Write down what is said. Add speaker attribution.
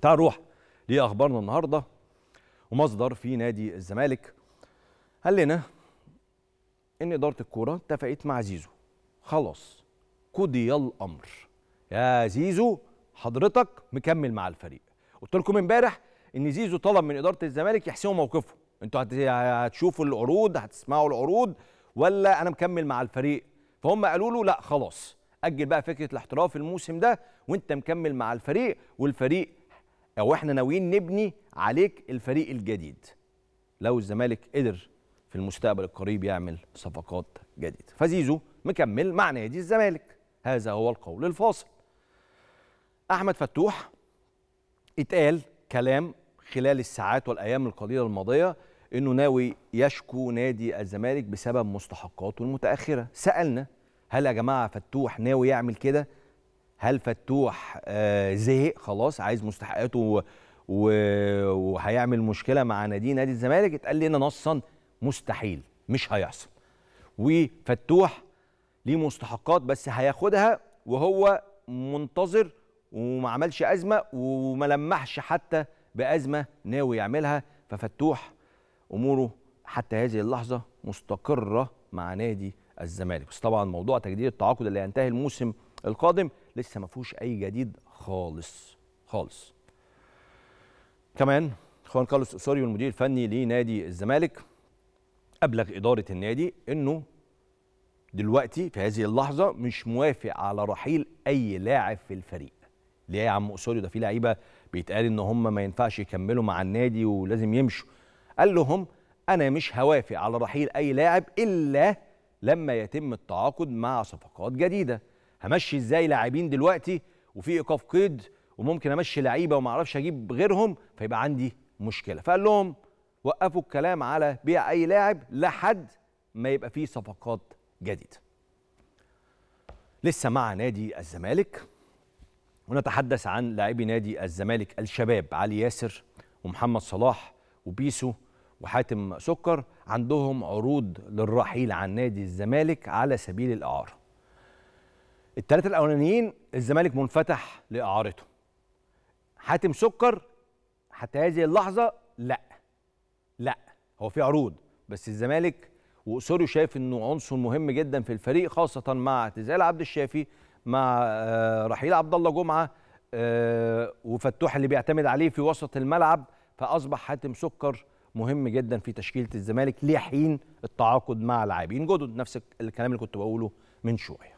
Speaker 1: تعال نروح لأخبارنا النهاردة ومصدر في نادي الزمالك قال لنا إن إدارة الكورة اتفقت مع زيزو خلاص قضي الأمر يا زيزو حضرتك مكمل مع الفريق قلت لكم امبارح ان زيزو طلب من اداره الزمالك يحسموا موقفه انتوا هتشوفوا العروض هتسمعوا العروض ولا انا مكمل مع الفريق فهم قالوا له لا خلاص اجل بقى فكره الاحتراف الموسم ده وانت مكمل مع الفريق والفريق او احنا ناويين نبني عليك الفريق الجديد لو الزمالك قدر في المستقبل القريب يعمل صفقات جديده فزيزو مكمل مع نادي الزمالك هذا هو القول الفاصل احمد فتوح اتقال كلام خلال الساعات والايام القليله الماضيه انه ناوي يشكو نادي الزمالك بسبب مستحقاته المتاخره سالنا هل يا جماعه فتوح ناوي يعمل كده هل فتوح آه، زهق خلاص عايز مستحقاته وهيعمل مشكله مع نادي نادي الزمالك اتقال لنا نصا مستحيل مش هيحصل وفتوح ليه مستحقات بس هياخدها وهو منتظر وما عملش ازمه وما لمحش حتى بازمه ناوي يعملها ففتوح اموره حتى هذه اللحظه مستقره مع نادي الزمالك بس طبعا موضوع تجديد التعاقد اللي هينتهي الموسم القادم لسه ما فيهوش اي جديد خالص خالص كمان خوان كارلوس اسوريو المدير الفني لنادي الزمالك ابلغ اداره النادي انه دلوقتي في هذه اللحظه مش موافق على رحيل اي لاعب في الفريق ليه يا عم اسوريو ده في لعيبه بيتقال ان هم ما ينفعش يكملوا مع النادي ولازم يمشوا قال لهم انا مش هوافق على رحيل اي لاعب الا لما يتم التعاقد مع صفقات جديده همشي ازاي لاعبين دلوقتي وفي ايقاف قيد وممكن امشي لعيبه وما اعرفش اجيب غيرهم فيبقى عندي مشكله فقال لهم وقفوا الكلام على بيع اي لاعب لحد ما يبقى فيه صفقات جديده لسه مع نادي الزمالك ونتحدث عن لاعبي نادي الزمالك الشباب علي ياسر ومحمد صلاح وبيسو وحاتم سكر عندهم عروض للرحيل عن نادي الزمالك على سبيل الاعاره الثلاثه الاولانيين الزمالك منفتح لاعارته حاتم سكر حتى هذه اللحظه لا لا هو في عروض بس الزمالك واسوريو شايف انه عنصر مهم جدا في الفريق خاصه مع اعتزال عبد الشافي مع آه، رحيل عبد الله جمعه آه، وفتوح اللي بيعتمد عليه في وسط الملعب فاصبح حاتم سكر مهم جدا في تشكيله الزمالك لحين التعاقد مع لاعبين جدد نفس الكلام اللي كنت بقوله من شويه